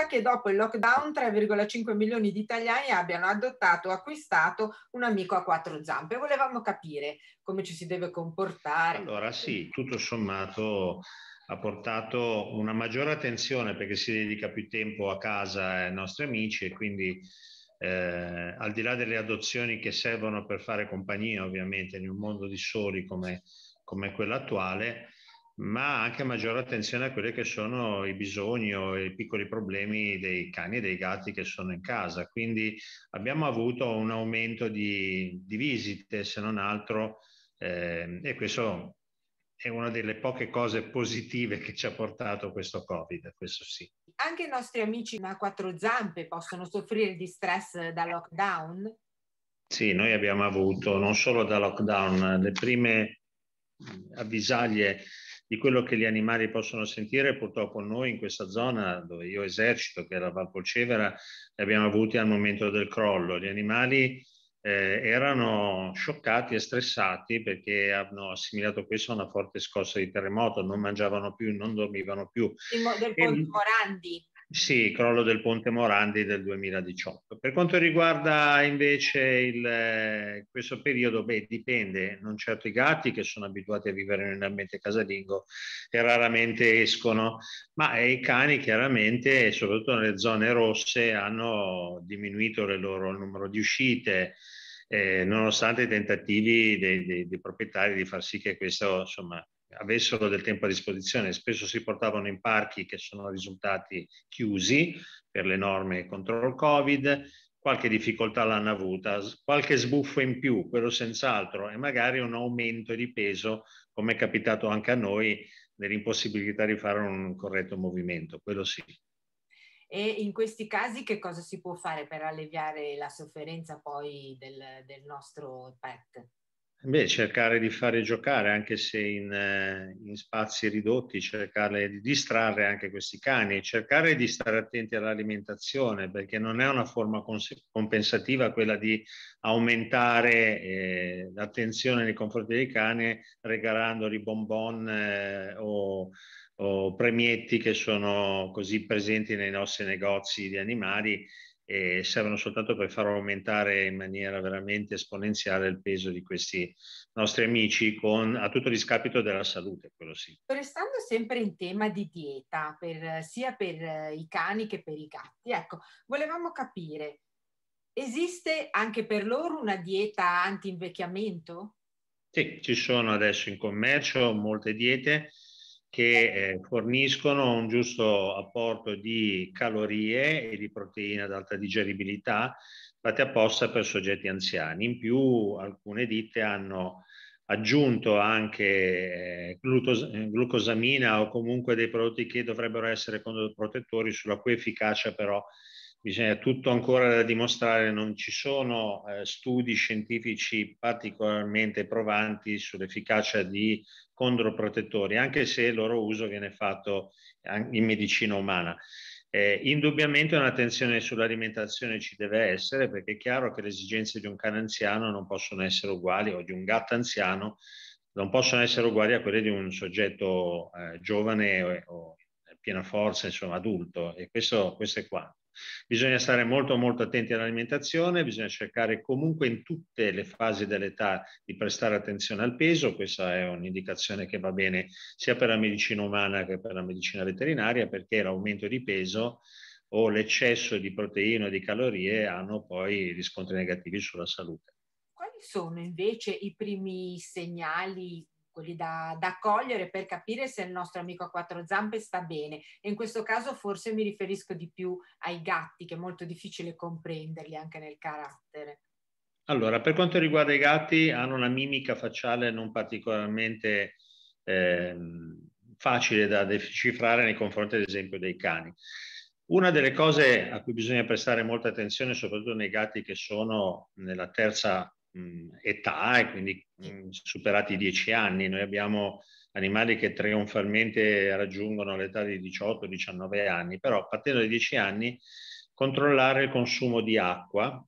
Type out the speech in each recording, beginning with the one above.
risulta che dopo il lockdown 3,5 milioni di italiani abbiano adottato o acquistato un amico a quattro zampe. Volevamo capire come ci si deve comportare. Allora sì, tutto sommato ha portato una maggiore attenzione perché si dedica più tempo a casa e ai nostri amici e quindi eh, al di là delle adozioni che servono per fare compagnia ovviamente in un mondo di soli come, come quello attuale, ma anche maggiore attenzione a quelli che sono i bisogni o i piccoli problemi dei cani e dei gatti che sono in casa. Quindi abbiamo avuto un aumento di, di visite, se non altro, eh, e questo è una delle poche cose positive che ci ha portato questo Covid, questo sì. Anche i nostri amici a quattro zampe possono soffrire di stress da lockdown? Sì, noi abbiamo avuto non solo da lockdown, le prime avvisaglie di quello che gli animali possono sentire, purtroppo noi in questa zona dove io esercito, che è la Valpolcevera, li abbiamo avuti al momento del crollo. Gli animali eh, erano scioccati e stressati perché hanno assimilato questo a una forte scossa di terremoto, non mangiavano più, non dormivano più. Del, del e, Morandi. Sì, crollo del ponte Morandi del 2018. Per quanto riguarda invece il, eh, questo periodo, beh, dipende, non certo i gatti che sono abituati a vivere nell'ambiente casalingo e raramente escono, ma i cani chiaramente, soprattutto nelle zone rosse, hanno diminuito il loro numero di uscite, eh, nonostante i tentativi dei, dei, dei proprietari di far sì che questo insomma, avessero del tempo a disposizione. Spesso si portavano in parchi che sono risultati chiusi per le norme contro il Covid, qualche difficoltà l'hanno avuta, qualche sbuffo in più, quello senz'altro, e magari un aumento di peso, come è capitato anche a noi, nell'impossibilità di fare un corretto movimento, quello sì. E in questi casi che cosa si può fare per alleviare la sofferenza poi del, del nostro pet? Beh, cercare di fare giocare, anche se in, eh, in, spazi ridotti, cercare di distrarre anche questi cani, cercare di stare attenti all'alimentazione, perché non è una forma cons- compensativa quella di aumentare eh, l'attenzione nei confronti dei cani regalandoli bonbon eh, o, o premietti che sono così presenti nei nostri negozi di animali e servono soltanto per far aumentare in maniera veramente esponenziale il peso di questi nostri amici con, a tutto discapito della salute, quello sì. Restando sempre in tema di dieta, per, sia per eh, i cani che per i gatti, ecco, volevamo capire, esiste anche per loro una dieta anti-invecchiamento? Sì, ci sono adesso in commercio molte diete che eh, forniscono un giusto apporto di calorie e di proteine ad alta digeribilità fatte apposta per soggetti anziani. In più alcune ditte hanno aggiunto anche eh, glucos- eh, glucosamina o comunque dei prodotti che dovrebbero essere protettori sulla cui efficacia però bisogna tutto ancora da dimostrare, non ci sono eh, studi scientifici particolarmente provanti sull'efficacia di condroprotettori, anche se il loro uso viene fatto in medicina umana. Eh, indubbiamente un'attenzione sull'alimentazione ci deve essere perché è chiaro che le esigenze di un cane anziano non possono essere uguali o di un gatto anziano non possono essere uguali a quelle di un soggetto eh, giovane o, o piena forza, insomma adulto e questo, questo è quanto. Bisogna stare molto molto attenti all'alimentazione, bisogna cercare comunque in tutte le fasi dell'età di prestare attenzione al peso, questa è un'indicazione che va bene sia per la medicina umana che per la medicina veterinaria perché l'aumento di peso o l'eccesso di proteine o di calorie hanno poi riscontri negativi sulla salute. Quali sono invece i primi segnali quelli da, da cogliere per capire se il nostro amico a quattro zampe sta bene. E in questo caso forse mi riferisco di più ai gatti, che è molto difficile comprenderli anche nel carattere. Allora, per quanto riguarda i gatti, hanno una mimica facciale non particolarmente eh, facile da decifrare nei confronti, ad esempio, dei cani. Una delle cose a cui bisogna prestare molta attenzione, soprattutto nei gatti che sono nella terza mh, mm, età e quindi mh, mm, superati i 10 anni. Noi abbiamo animali che trionfalmente raggiungono l'età di 18-19 anni, però partendo dai 10 anni controllare il consumo di acqua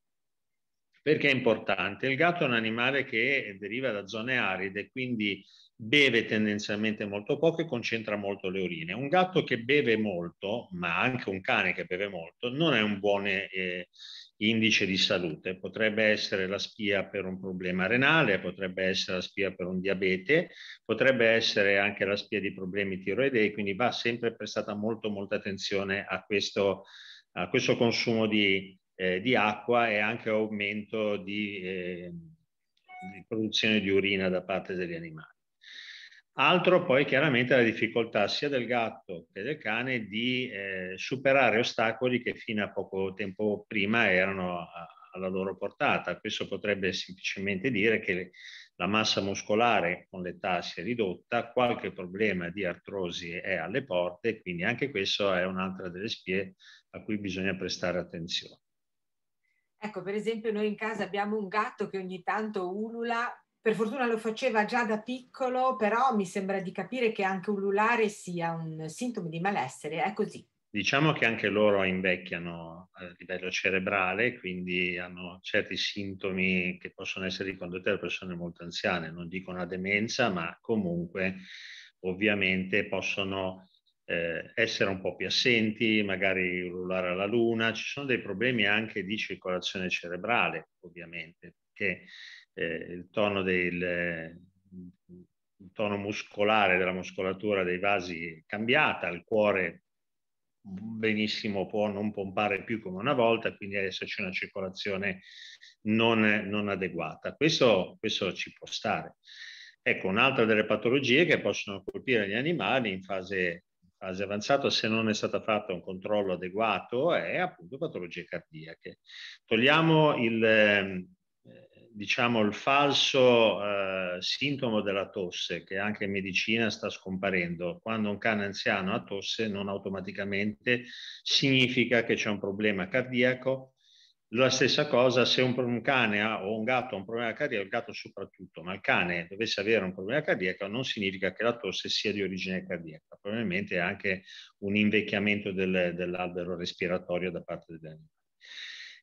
perché è importante? Il gatto è un animale che deriva da zone aride, quindi beve tendenzialmente molto poco e concentra molto le urine. Un gatto che beve molto, ma anche un cane che beve molto, non è un buon eh, indice di salute. Potrebbe essere la spia per un problema renale, potrebbe essere la spia per un diabete, potrebbe essere anche la spia di problemi tiroidei, quindi va sempre prestata molto molta attenzione a questo, a questo consumo di, eh, di acqua e anche aumento di, eh, di, produzione di urina da parte degli animali. Altro poi chiaramente la difficoltà sia del gatto che del cane di eh, superare ostacoli che fino a poco tempo prima erano a, alla loro portata. Questo potrebbe semplicemente dire che la massa muscolare con l'età si è ridotta, qualche problema di artrosi è alle porte, quindi anche questo è un'altra delle spie a cui bisogna prestare attenzione. Ecco, per esempio noi in casa abbiamo un gatto che ogni tanto ulula, per fortuna lo faceva già da piccolo, però mi sembra di capire che anche ululare sia un sintomo di malessere, è così. Diciamo che anche loro invecchiano a livello cerebrale, quindi hanno certi sintomi che possono essere ricondotti alle persone molto anziane, non dico una demenza, ma comunque ovviamente possono eh, essere un po' più assenti, magari urlare alla luna, ci sono dei problemi anche di circolazione cerebrale, ovviamente, perché eh, il, tono del, il tono muscolare della muscolatura dei vasi è cambiata, il cuore benissimo può non pompare più come una volta, quindi esserci una circolazione non, non adeguata. Questo, questo ci può stare. Ecco, un'altra delle patologie che possono colpire gli animali in fase fase avanzata, se non è stato fatto un controllo adeguato, è appunto patologie cardiache. Togliamo il, ehm, eh, diciamo, il falso eh, sintomo della tosse, che anche in medicina sta scomparendo. Quando un cane anziano ha tosse, non automaticamente significa che c'è un problema cardiaco la stessa cosa se un, un cane ha, o un gatto ha un problema cardiaco, il gatto soprattutto, ma il cane dovesse avere un problema cardiaco, non significa che la tosse sia di origine cardiaca, probabilmente è anche un invecchiamento del, dell'albero respiratorio da parte dell'animale.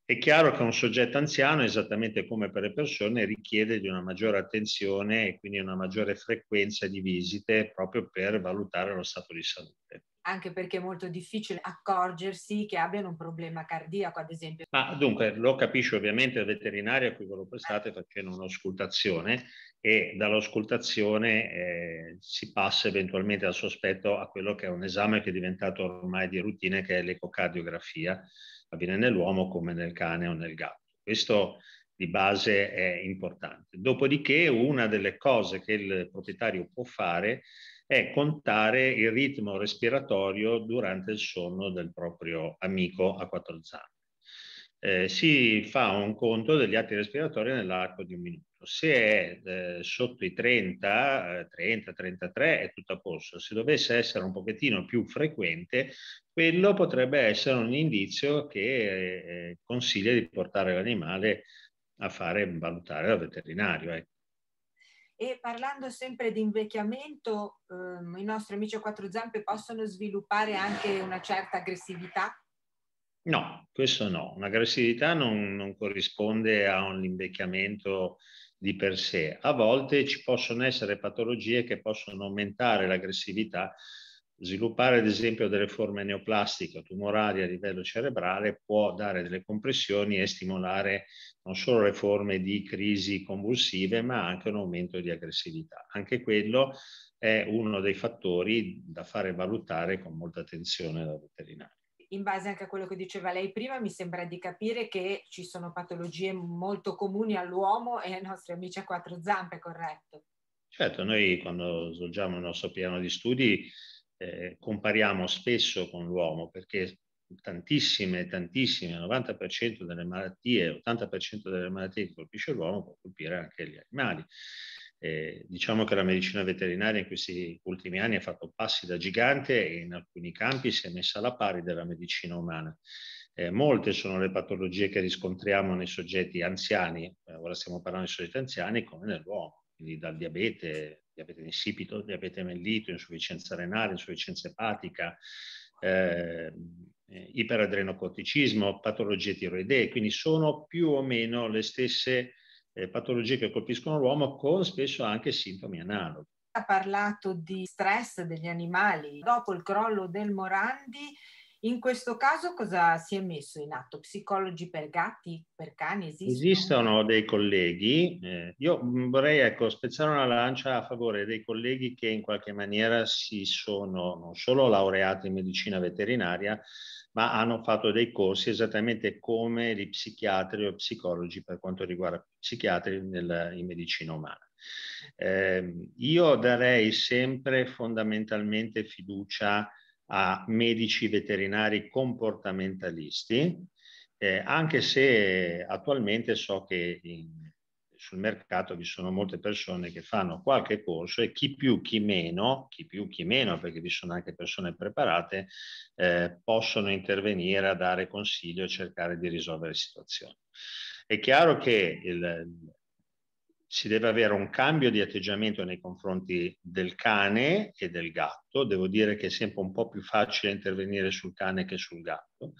È chiaro che un soggetto anziano, esattamente come per le persone, richiede di una maggiore attenzione e quindi una maggiore frequenza di visite proprio per valutare lo stato di salute anche perché è molto difficile accorgersi che abbiano un problema cardiaco, ad esempio. Ma dunque, lo capisce ovviamente il veterinario a cui ve voi state facendo un'auscultazione e dall'oscultazione eh, si passa eventualmente dal sospetto a quello che è un esame che è diventato ormai di routine, che è l'ecocardiografia, avviene nell'uomo come nel cane o nel gatto. Questo di base è importante. Dopodiché una delle cose che il proprietario può fare è contare il ritmo respiratorio durante il sonno del proprio amico a quattro zampe. Eh, si fa un conto degli atti respiratori nell'arco di un minuto. Se è eh, sotto i 30, 30, 33 è tutto a posto. Se dovesse essere un pochettino più frequente, quello potrebbe essere un indizio che eh, consiglia di portare l'animale a fare valutare dal veterinario. Ecco. E parlando sempre di invecchiamento, ehm, i nostri amici a quattro zampe possono sviluppare anche una certa aggressività? No, questo no. Un'aggressività non, non corrisponde a un invecchiamento di per sé. A volte ci possono essere patologie che possono aumentare l'aggressività Sviluppare ad esempio delle forme neoplastiche tumorali a livello cerebrale può dare delle compressioni e stimolare non solo le forme di crisi convulsive ma anche un aumento di aggressività. Anche quello è uno dei fattori da fare valutare con molta attenzione dal veterinario in base anche a quello che diceva lei prima, mi sembra di capire che ci sono patologie molto comuni all'uomo e ai nostri amici a quattro zampe, corretto? Certo, noi quando svolgiamo il nostro piano di studi eh, compariamo spesso con l'uomo perché tantissime, tantissime, il 90% delle malattie, l'80% delle malattie che colpisce l'uomo può colpire anche gli animali. Eh, diciamo che la medicina veterinaria in questi ultimi anni ha fatto passi da gigante e in alcuni campi si è messa alla pari della medicina umana. Eh, molte sono le patologie che riscontriamo nei soggetti anziani, eh, ora stiamo parlando di soggetti anziani, come nell'uomo, quindi dal diabete, diabete insipito, diabete mellito, insufficienza renale, insufficienza epatica, ehm, eh, iperadrenocorticismo, patologie tiroidee, quindi sono più o meno le stesse eh, patologie che colpiscono l'uomo con spesso anche sintomi analoghi. Ha parlato di stress degli animali. Dopo il crollo del Morandi in questo caso cosa si è messo in atto? Psicologi per gatti, per cani? Esistono, esistono dei colleghi. Eh, io vorrei ecco, spezzare una lancia a favore dei colleghi che in qualche maniera si sono non solo laureati in medicina veterinaria, ma hanno fatto dei corsi esattamente come gli psichiatri o psicologi per quanto riguarda psichiatri nel, in medicina umana. Eh, io darei sempre fondamentalmente fiducia a medici veterinari comportamentalisti, eh, anche se attualmente so che in, sul mercato vi sono molte persone che fanno qualche corso e chi più chi meno, chi più chi meno, perché vi sono anche persone preparate, eh, possono intervenire a dare consiglio e cercare di risolvere situazioni. È chiaro che il, si deve avere un cambio di atteggiamento nei confronti del cane e del gatto, devo dire che è sempre un po' più facile intervenire sul cane che sul gatto,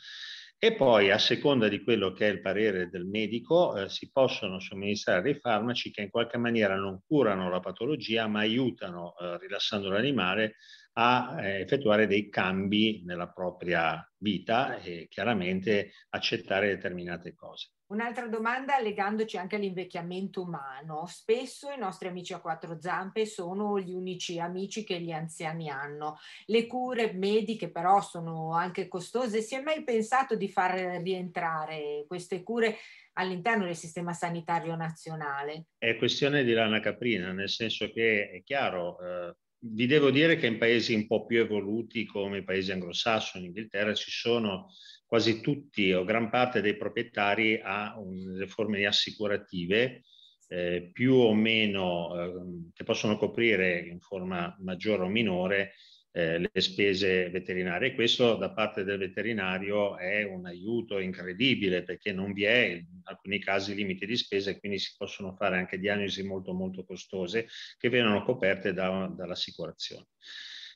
e poi a seconda di quello che è il parere del medico eh, si possono somministrare dei farmaci che in qualche maniera non curano la patologia ma aiutano, eh, rilassando l'animale, a eh, effettuare dei cambi nella propria vita e chiaramente accettare determinate cose. Un'altra domanda legandoci anche all'invecchiamento umano. Spesso i nostri amici a quattro zampe sono gli unici amici che gli anziani hanno. Le cure mediche però sono anche costose. Si è mai pensato di far rientrare queste cure all'interno del sistema sanitario nazionale? È questione di lana caprina, nel senso che è chiaro, eh, vi devo dire che in paesi un po' più evoluti come i paesi anglosassoni, in Inghilterra, ci sono quasi tutti o gran parte dei proprietari a delle forme assicurative eh, più o meno eh, che possono coprire in forma maggiore o minore eh, le spese veterinarie. E Questo da parte del veterinario è un aiuto incredibile perché non vi è in alcuni casi limite di spesa e quindi si possono fare anche diagnosi molto molto costose che vengono coperte da, dall'assicurazione.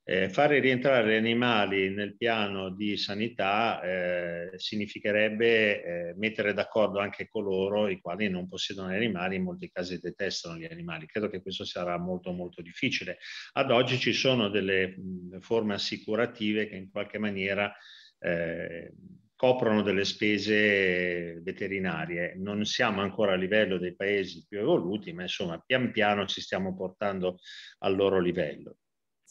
Eh, fare rientrare animali nel piano di sanità eh, significherebbe eh, mettere d'accordo anche coloro i quali non possiedono animali, in molti casi detestano gli animali. Credo che questo sarà molto molto difficile. Ad oggi ci sono delle mh, forme assicurative che in qualche maniera eh, coprono delle spese veterinarie. Non siamo ancora a livello dei paesi più evoluti, ma insomma pian piano ci stiamo portando al loro livello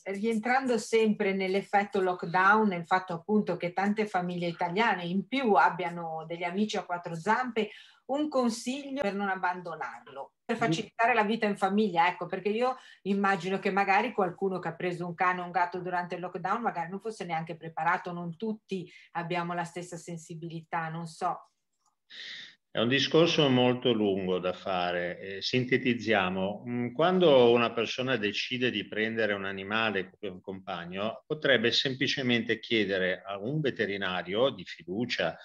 rientrando sempre nell'effetto lockdown, nel fatto appunto che tante famiglie italiane in più abbiano degli amici a quattro zampe, un consiglio per non abbandonarlo, per facilitare la vita in famiglia, ecco, perché io immagino che magari qualcuno che ha preso un cane o un gatto durante il lockdown magari non fosse neanche preparato, non tutti abbiamo la stessa sensibilità, non so. È un discorso molto lungo da fare. sintetizziamo, mm, quando una persona decide di prendere un animale come un compagno, potrebbe semplicemente chiedere a un veterinario di fiducia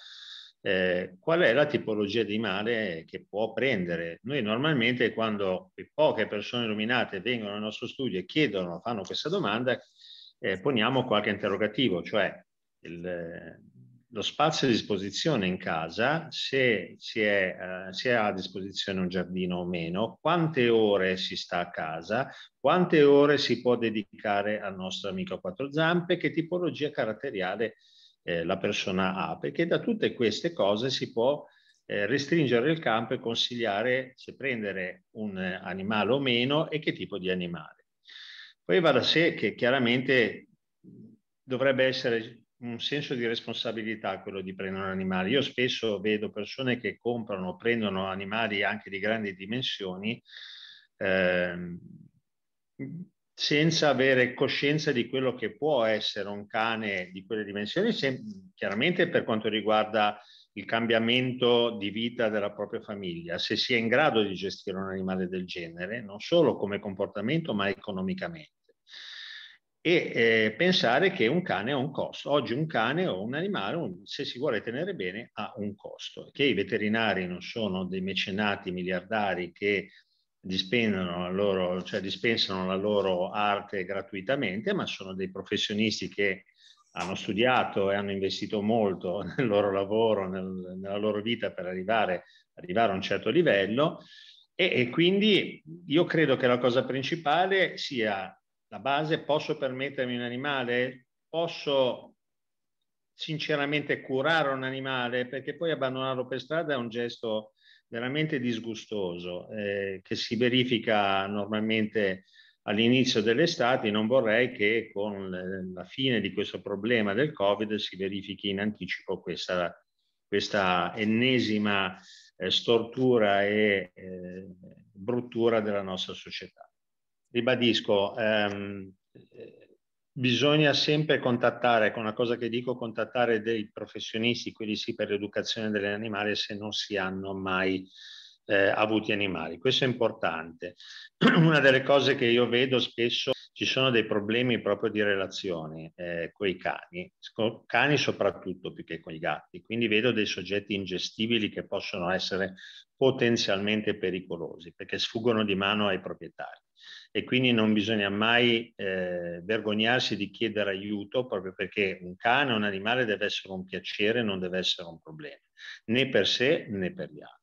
eh, qual è la tipologia di male che può prendere. Noi normalmente quando poche persone illuminate vengono al nostro studio e chiedono, fanno questa domanda, eh, poniamo qualche interrogativo, cioè il, lo spazio a disposizione in casa, se si, è, eh, se ha a disposizione un giardino o meno, quante ore si sta a casa, quante ore si può dedicare al nostro amico a quattro zampe, che tipologia caratteriale eh, la persona ha, perché da tutte queste cose si può eh, restringere il campo e consigliare se prendere un animale o meno e che tipo di animale. Poi va da sé che chiaramente dovrebbe essere un senso di responsabilità quello di prendere un animale. Io spesso vedo persone che comprano, prendono animali anche di grandi dimensioni eh, senza avere coscienza di quello che può essere un cane di quelle dimensioni, se, chiaramente per quanto riguarda il cambiamento di vita della propria famiglia, se si è in grado di gestire un animale del genere, non solo come comportamento ma economicamente e eh, pensare che un cane ha un costo. Oggi un cane o un animale, un, se si vuole tenere bene, ha un costo. Che i veterinari non sono dei mecenati miliardari che la loro, cioè dispensano la loro arte gratuitamente, ma sono dei professionisti che hanno studiato e hanno investito molto nel loro lavoro, nel, nella loro vita per arrivare, arrivare a un certo livello. E, e quindi io credo che la cosa principale sia la base posso permettermi un animale? Posso sinceramente curare un animale? Perché poi abbandonarlo per strada è un gesto veramente disgustoso eh, che si verifica normalmente all'inizio dell'estate. Non vorrei che con la fine di questo problema del Covid si verifichi in anticipo questa, questa ennesima eh, stortura e eh, bruttura della nostra società ribadisco, ehm, bisogna sempre contattare, con una cosa che dico, contattare dei professionisti, quelli sì, per l'educazione degli animali se non si hanno mai eh, avuti animali. Questo è importante. Una delle cose che io vedo spesso, ci sono dei problemi proprio di relazione eh, con i cani, con cani soprattutto più che con i gatti, quindi vedo dei soggetti ingestibili che possono essere potenzialmente pericolosi perché sfuggono di mano ai proprietari e quindi non bisogna mai eh, vergognarsi di chiedere aiuto proprio perché un cane, un animale deve essere un piacere, non deve essere un problema, né per sé né per gli altri.